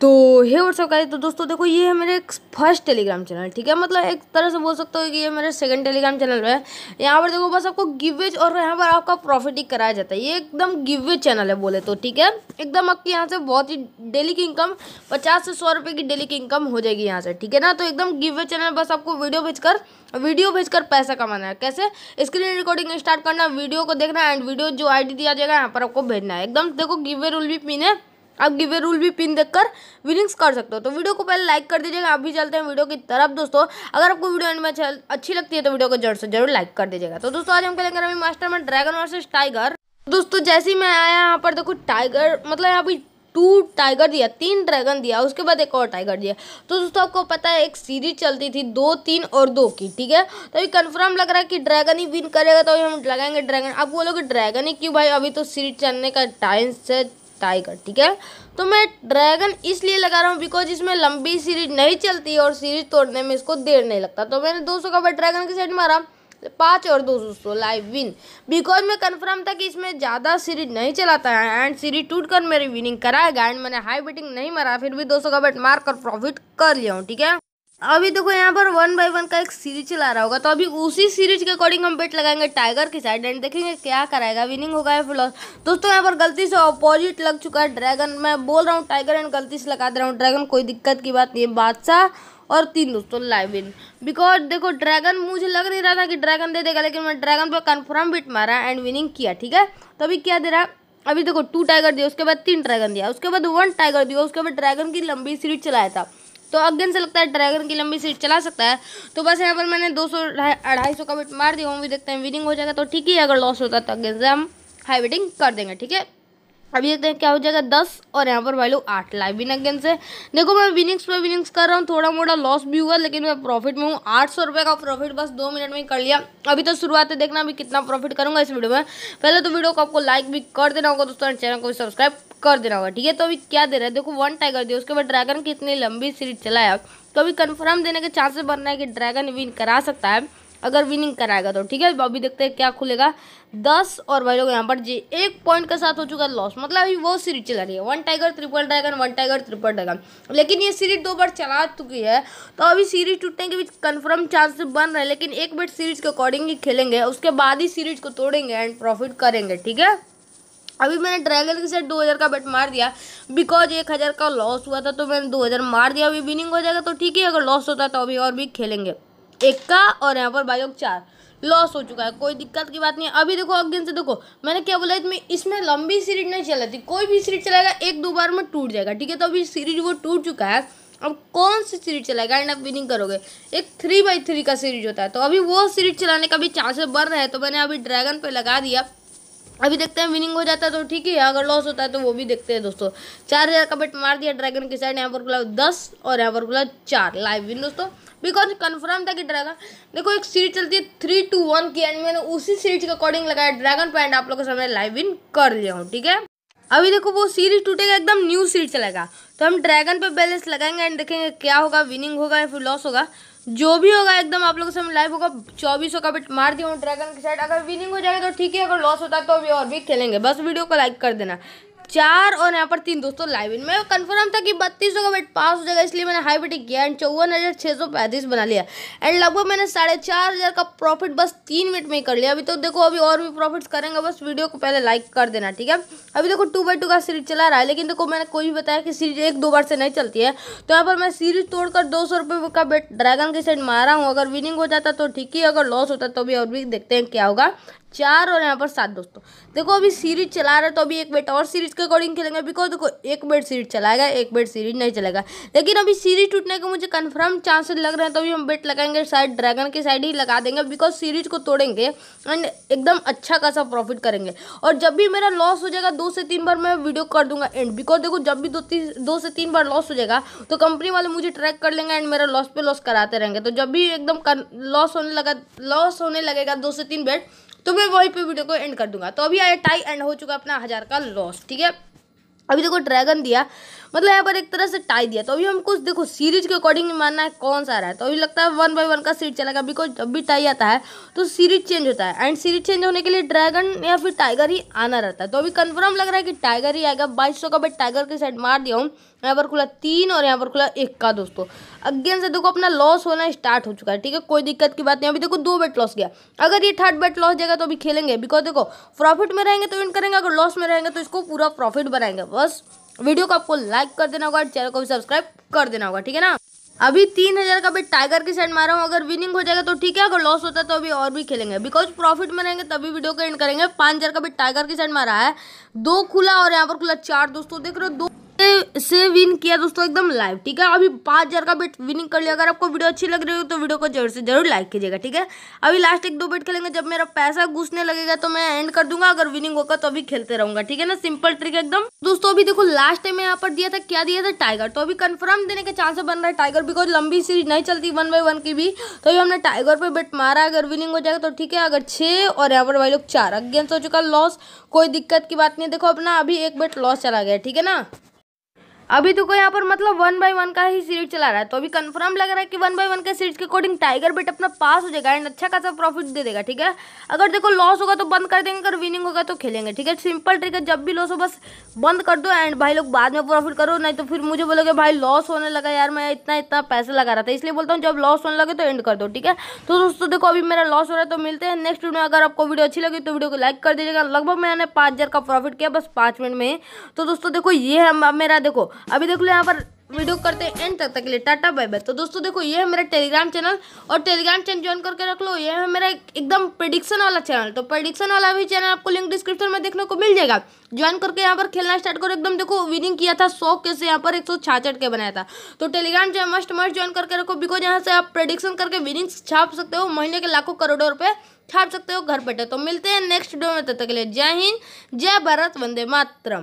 तो हे और सब तो दोस्तों देखो ये है मेरे एक फर्स्ट टेलीग्राम चैनल ठीक है मतलब एक तरह से बोल सकते हो कि ये मेरे सेकंड टेलीग्राम चैनल है यहाँ पर देखो बस आपको गिवेज और यहाँ पर आपका प्रॉफिट ही कराया जाता है ये एकदम गिवेज चैनल है बोले तो ठीक है एकदम आपके यहाँ से बहुत ही डेली की इनकम पचास से सौ रुपये की डेली की इनकम हो जाएगी यहाँ से ठीक है ना तो एकदम गिवेज चैनल बस आपको वीडियो भेजकर वीडियो भेजकर पैसा कमाना है कैसे स्क्रीन रिकॉर्डिंग स्टार्ट करना वीडियो को देखना एंड वीडियो जो आई दिया जाएगा यहाँ पर आपको भेजना है एकदम देखो गिवे रूल भी पीने आप गिवे रूल भी पिन देखकर विनिंग्स कर सकते हो तो वीडियो को पहले लाइक कर दीजिएगा आप भी चलते हैं वीडियो की तरफ दोस्तों अगर आपको वीडियो एंड में अच्छी लगती है तो वीडियो को जरूर से जरूर लाइक कर दीजिएगा तो दोस्तों आज हम कहेंगे रवि मास्टर में ड्रैगन वर्सेज टाइगर दोस्तों जैसे ही मैं आया यहाँ पर देखो टाइगर मतलब यहाँ पर टू टाइगर दिया तीन ड्रैगन दिया उसके बाद एक और टाइगर दिया तो दोस्तों आपको पता है एक सीरीज चलती थी दो तीन और दो की ठीक है तो अभी कंफर्म लग रहा है कि ड्रैगन ही विन करेगा तो अभी हम लगाएंगे ड्रैगन आप बोलोगे ड्रैगन ही क्यों भाई अभी तो सीरीज चलने का टाइम से टाइगर ठीक है तो मैं ड्रैगन इसलिए लगा रहा हूँ बिकॉज इसमें लंबी सीरीज नहीं चलती और सीरीज तोड़ने में इसको देर नहीं लगता तो मैंने दो का बट ड्रैगन की साइड मारा पाँच और दो सौ लाइव विन बिकॉज मैं कंफर्म था कि इसमें ज़्यादा सीरीज नहीं चलाता है एंड सीरीज टूट कर मेरी विनिंग कराएगा एंड मैंने हाई बेटिंग नहीं मारा फिर भी दो सौ का बेट मार कर प्रॉफिट कर लिया हूँ ठीक है अभी देखो यहाँ पर वन बाय वन का एक सीरीज चला रहा होगा तो अभी उसी सीरीज के अकॉर्डिंग हम बेट लगाएंगे टाइगर की साइड एंड देखेंगे क्या कराएगा विनिंग होगा या फिर लॉस दोस्तों यहाँ पर गलती से अपोजिट लग चुका है ड्रैगन मैं बोल रहा हूँ टाइगर एंड गलती से लगा दे रहा हूँ ड्रैगन कोई दिक्कत की बात नहीं है बादशाह और तीन दोस्तों लाइव इन बिकॉज देखो ड्रैगन मुझे लग नहीं रहा था कि ड्रैगन दे देगा लेकिन मैं ड्रैगन पर कन्फर्म बिट मारा एंड विनिंग किया ठीक है तो अभी क्या दे रहा है अभी देखो टू टाइगर दिया उसके बाद तीन ड्रैगन दिया उसके बाद वन टाइगर दिया उसके बाद ड्रैगन की लंबी सीरीज चलाया था तो अगेन से लगता है ड्रैगन की लंबी सीट चला सकता है तो बस यहाँ पर मैंने दो सौ अढ़ाई सौ का बेट मार दिया भी देखते हैं विनिंग हो जाएगा तो ठीक ही अगर लॉस होता तो अगेन से हम हाई बेटिंग कर देंगे ठीक है अभी देखते हैं क्या हो जाएगा दस और यहाँ पर वैल्यू आठ लाइव विन अगेन है देखो मैं विनिंग्स पे विनिंग्स कर रहा हूँ थोड़ा मोटा लॉस भी हुआ लेकिन मैं प्रॉफिट में हूँ आठ सौ रुपये का प्रॉफिट बस दो मिनट में ही कर लिया अभी तो शुरुआत है देखना अभी कितना प्रॉफिट करूँगा इस वीडियो में पहले तो वीडियो को आपको लाइक भी कर देना होगा दोस्तों चैनल को भी सब्सक्राइब कर देना होगा ठीक है तो अभी क्या दे रहा है देखो वन टाइगर दिया उसके बाद ड्रैगन की इतनी लंबी सीरीज चलाया तो अभी कन्फर्म देने के चांसेस बन रहा है कि ड्रैगन विन करा सकता है अगर विनिंग कराएगा तो ठीक है अभी देखते हैं क्या खुलेगा दस और भाई लोग यहाँ पर जी एक पॉइंट के साथ हो चुका है लॉस मतलब अभी वो सीरीज चला रही है one tiger triple dragon one tiger triple dragon लेकिन ये सीरीज दो बार चला चुकी है तो अभी सीरीज टूटने के बीच कन्फर्म चांस बन रहे हैं लेकिन एक बेट सीरीज के अकॉर्डिंग ही खेलेंगे उसके बाद ही सीरीज को तोड़ेंगे एंड प्रॉफिट करेंगे ठीक है अभी मैंने ड्रैगन के साथ दो हज़ार का बेट मार दिया बिकॉज एक हज़ार का लॉस हुआ था तो मैंने दो हज़ार मार दिया अभी विनिंग हो जाएगा तो ठीक है अगर लॉस होता है तो अभी और भी खेलेंगे एक का और यहाँ पर भाई लोग चार लॉस हो चुका है कोई दिक्कत की बात नहीं है अभी देखो अगेन से देखो मैंने क्या बोला इसमें इसमें लंबी सीरीज नहीं चलाती कोई भी सीरीज चलाएगा एक दो बार में टूट जाएगा ठीक है तो अभी सीरीज वो टूट चुका है अब कौन सी सीरीज चलाएगा एंड आप विनिंग करोगे एक थ्री बाई थ्री का सीरीज होता है तो अभी वो सीरीज चलाने का भी चांसेस बढ़ रहे हैं तो मैंने अभी ड्रैगन पे लगा दिया अभी देखते हैं विनिंग हो जाता है तो ठीक है अगर लॉस होता है तो वो भी देखते हैं दोस्तों चार हज़ार का बेट मार दिया ड्रैगन की साइड यहाँ पर खुला दस और यहाँ पर खुला चार लाइव विन दोस्तों बिकॉज कन्फर्म था कि ड्रैगन देखो एक सीरीज चलती है थ्री टू वन की एंड मैंने उसी सीरीज के अकॉर्डिंग लगाया ड्रैगन पर आप लोग के सामने लाइव विन कर लिया हूँ ठीक है अभी देखो वो सीरीज टूटेगा एकदम न्यू सीरीज चलेगा तो हम ड्रैगन पे बैलेंस लगाएंगे एंड देखेंगे क्या होगा विनिंग होगा या फिर लॉस होगा जो भी होगा एकदम आप लोगों से लाइव होगा चौबीसों का बिट मार दिया हूँ ड्रैगन के साइड अगर विनिंग हो जाएगा तो ठीक है अगर लॉस होता है तो भी और भी खेलेंगे बस वीडियो को लाइक कर देना चार और यहाँ पर तीन दोस्तों लाइव इन में कंफर्म था कि बत्तीस का वेट पास हो जाएगा इसलिए मैंने हाई बेटिंग किया एंड चौवन हज़ार छः सौ पैंतीस बना लिया एंड लगभग मैंने साढ़े चार हज़ार का प्रॉफिट बस तीन मिनट में ही कर लिया अभी तो देखो अभी और भी प्रॉफिट्स करेंगे बस वीडियो को पहले लाइक कर देना ठीक है अभी देखो टू बाई टू का सीरीज चला रहा है लेकिन देखो मैंने कोई भी बताया कि सीरीज एक दो बार से नहीं चलती है तो यहाँ पर मैं सीरीज तोड़कर दो सौ का बेट ड्रैगन के साइड मारा हूँ अगर विनिंग हो जाता तो ठीक ही अगर लॉस होता तो अभी और भी देखते हैं क्या होगा चार और यहाँ पर सात दोस्तों देखो अभी सीरीज चला रहे तो अभी एक बेट और सीरीज के अकॉर्डिंग खेलेंगे बिकॉज देखो एक बेट सीरीज चलाएगा एक बेट सीरीज नहीं चलेगा लेकिन अभी सीरीज टूटने के मुझे कन्फर्म चांसेस लग रहे हैं तो अभी हम बेट लगाएंगे शायद ड्रैगन के साइड ही लगा देंगे बिकॉज सीरीज को तोड़ेंगे एंड एकदम अच्छा खासा प्रॉफिट करेंगे और जब भी मेरा लॉस हो जाएगा दो से तीन बार मैं वीडियो कर दूंगा एंड बिकॉज देखो जब भी दो तीन दो से तीन बार लॉस हो जाएगा तो कंपनी वाले मुझे ट्रैक कर लेंगे एंड मेरा लॉस पे लॉस कराते रहेंगे तो जब भी एकदम लॉस होने लगा लॉस होने लगेगा दो से तीन बेट तो मैं वहीं पे वीडियो को एंड कर दूंगा तो अभी आया टाई एंड हो चुका अपना हज़ार का लॉस ठीक है अभी देखो ड्रैगन दिया मतलब यहाँ पर एक तरह से टाई दिया तो अभी हमको देखो सीरीज के अकॉर्डिंग मानना है कौन सा रहा है तो अभी लगता है वन बाई वन का सीरीज चलेगा बिकॉज जब भी टाई आता है तो सीरीज चेंज होता है एंड सीरीज चेंज होने के लिए ड्रैगन या फिर टाइगर ही आना रहता है तो अभी कन्फर्म लग रहा है कि टाइगर ही आएगा बाईस का बेट टाइगर के साइड मार दिया हूँ यहाँ पर खुला तीन और यहाँ पर खुला एक का दोस्तों अगेन से देखो अपना लॉस होना स्टार्ट हो चुका है ठीक है कोई दिक्कत की बात नहीं अभी देखो दो बेट लॉस गया अगर ये थर्ड बेट लॉस जाएगा तो अभी खेलेंगे बिकॉज देखो प्रॉफिट में रहेंगे तो विन करेंगे अगर लॉस में रहेंगे तो इसको पूरा प्रॉफिट बनाएंगे बस वीडियो को आपको लाइक कर देना होगा चैनल को भी सब्सक्राइब कर देना होगा ठीक है ना अभी तीन हजार का भी टाइगर की साइड मारा हूँ अगर विनिंग हो जाएगा तो ठीक है अगर लॉस होता है तो अभी और भी खेलेंगे बिकॉज प्रॉफिट में रहेंगे तभी वीडियो को एंड करेंगे पांच हजार का भी टाइगर की साइड मारा है दो खुला और यहाँ पर खुला चार दोस्तों देख रहे हो दो से से विन किया दोस्तों एकदम लाइव ठीक है अभी पाँच हज़ार का बेट विनिंग कर लिया अगर आपको वीडियो अच्छी लग रही हो तो वीडियो को जरूर से जरूर लाइक कीजिएगा ठीक है अभी लास्ट एक दो बेट खेलेंगे जब मेरा पैसा घुसने लगेगा तो मैं एंड कर दूंगा अगर विनिंग होगा तो अभी खेलते रहूंगा ठीक है ना सिंपल ट्रिक एकदम दोस्तों अभी देखो लास्ट टाइम यहाँ पर दिया था क्या दिया था टाइगर तो अभी कन्फर्म देने के चांस बन रहा है टाइगर बिकॉज लंबी सीरीज नहीं चलती वन बाई वन की भी तो अभी हमने टाइगर पर बेट मारा अगर विनिंग हो जाएगा तो ठीक है अगर छः और यहाँ पर भाई लोग चार अगेंस्ट हो चुका लॉस कोई दिक्कत की बात नहीं देखो अपना अभी एक बेट लॉस चला गया ठीक है ना अभी तो को यहाँ पर मतलब वन बाय वन का ही सीरीज चला रहा है तो अभी कंफर्म लग रहा है कि वन बाय वन के सीरीज के अकॉर्डिंग टाइगर बेट अपना पास हो जाएगा एंड अच्छा खासा प्रॉफिट दे देगा ठीक है अगर देखो लॉस होगा तो बंद कर देंगे अगर विनिंग होगा तो खेलेंगे ठीक है सिंपल ट्रिक है जब भी लॉस हो बस बंद कर दो एंड भाई लोग बाद में प्रॉफिट करो नहीं तो फिर मुझे बोलोगे भाई लॉस होने लगा यार मैं इतना इतना पैसा लगा रहा था इसलिए बोलता हूँ जब लॉस होने लगे तो एंड कर दो ठीक है तो दोस्तों देखो अभी मेरा लॉस हो रहा है तो मिलते हैं नेक्स्ट वीडियो अगर आपको वीडियो अच्छी लगी तो वीडियो को लाइक कर दीजिएगा लगभग मैंने पाँच का प्रॉफिट किया बस पाँच मिनट में तो दोस्तों देखो ये है मेरा देखो अभी देख लो यहाँ पर वीडियो करते हैं एंड तक तक के लिए टाटा बाय बाय तो दोस्तों देखो ये है मेरा टेलीग्राम चैनल और टेलीग्राम चैनल ज्वाइन करके रख लो ये है मेरा एकदम प्रडिक्शन वाला चैनल तो प्रडिक्शन वाला भी चैनल आपको लिंक डिस्क्रिप्शन में देखने को मिल जाएगा ज्वाइन करके यहाँ पर खेलना स्टार्ट करो एकदम देखो विनिंग किया था सौ के से यहाँ पर एक के बनाया था तो टेलीग्राम जो मस्ट मस्ट ज्वाइन करके रखो बिकॉज यहाँ से आप प्रडिक्शन करके विनिंग छाप सकते हो महीने के लाखों करोड़ों रुपये छाप सकते हो घर बैठे तो मिलते हैं नेक्स्ट वीडियो में तब तक के लिए जय हिंद जय भारत वंदे मातरम